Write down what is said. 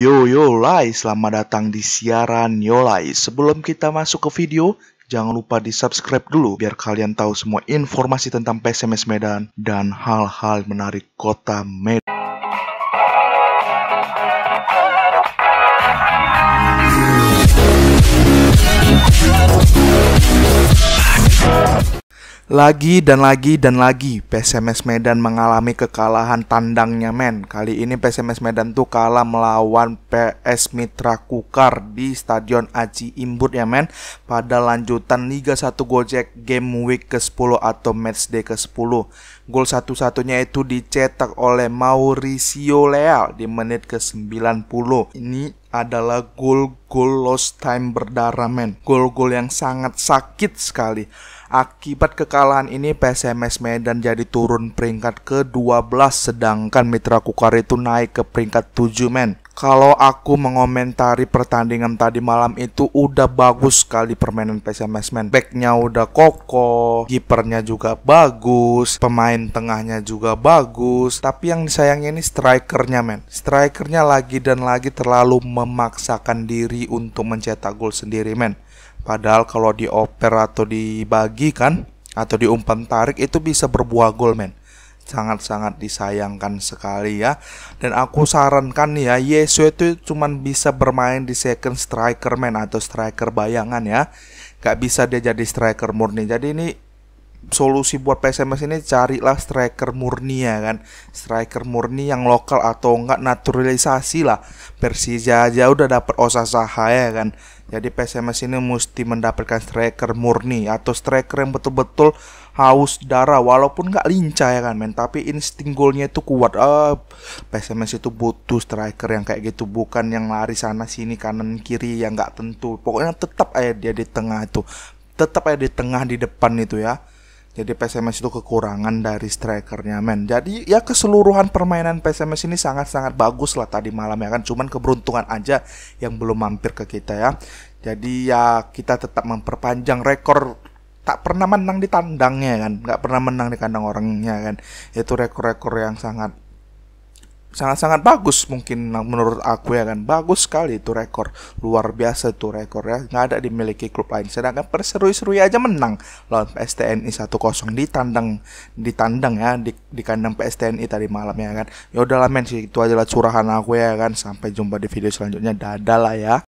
Yo yo Lai, selamat datang di siaran Yo Lai. Sebelum kita masuk ke video, jangan lupa di subscribe dulu biar kalian tahu semua informasi tentang PSMS Medan dan hal-hal menarik kota Medan. Lagi dan lagi dan lagi PSMS Medan mengalami kekalahan tandangnya men Kali ini PSMS Medan tuh kalah melawan PS Mitra Kukar di Stadion Aji Imbut ya men Pada lanjutan Liga 1 Gojek Game Week ke-10 atau Matchday ke-10 Gol satu-satunya itu dicetak oleh Mauricio Leal di menit ke-90 Ini adalah gol-gol lost time berdarah men. Gol-gol yang sangat sakit sekali. Akibat kekalahan ini PSMS Medan jadi turun peringkat ke-12 sedangkan Mitra Kukar itu naik ke peringkat 7 men kalau aku mengomentari pertandingan tadi malam itu udah bagus sekali permainan PSMS Man. Backnya udah kokoh, kipernya juga bagus, pemain tengahnya juga bagus. Tapi yang disayangnya ini strikernya men. Strikernya lagi dan lagi terlalu memaksakan diri untuk mencetak gol sendiri men. Padahal kalau dioper atau dibagikan atau diumpan tarik itu bisa berbuah gol men sangat-sangat disayangkan sekali ya. Dan aku sarankan ya, Yesu itu cuman bisa bermain di second striker man atau striker bayangan ya. Gak bisa dia jadi striker murni. Jadi ini solusi buat PSMS ini carilah striker murni ya kan striker murni yang lokal atau enggak naturalisasi lah Persija aja udah dapat Osasaha ya kan jadi PSMS ini mesti mendapatkan striker murni atau striker yang betul-betul haus darah walaupun nggak lincah ya kan men tapi insting golnya itu kuat uh, PSMS itu butuh striker yang kayak gitu bukan yang lari sana sini kanan kiri yang nggak tentu pokoknya tetap aja dia di tengah itu tetap aja di tengah di depan itu ya jadi PSMS itu kekurangan dari strikernya men. Jadi ya keseluruhan permainan PSMS ini sangat-sangat bagus lah tadi malam ya kan. Cuman keberuntungan aja yang belum mampir ke kita ya. Jadi ya kita tetap memperpanjang rekor tak pernah menang di tandangnya ya kan. Gak pernah menang di kandang orangnya ya kan. Itu rekor-rekor yang sangat sangat-sangat bagus mungkin nah, menurut aku ya kan bagus sekali itu rekor luar biasa itu rekor ya nggak ada dimiliki klub lain sedangkan perseru seru aja menang lawan PSTNI 1-0 di tandang di tandang ya di, di kandang PSTNI tadi malam ya kan ya udahlah men sih itu adalah curahan aku ya kan sampai jumpa di video selanjutnya dadah lah ya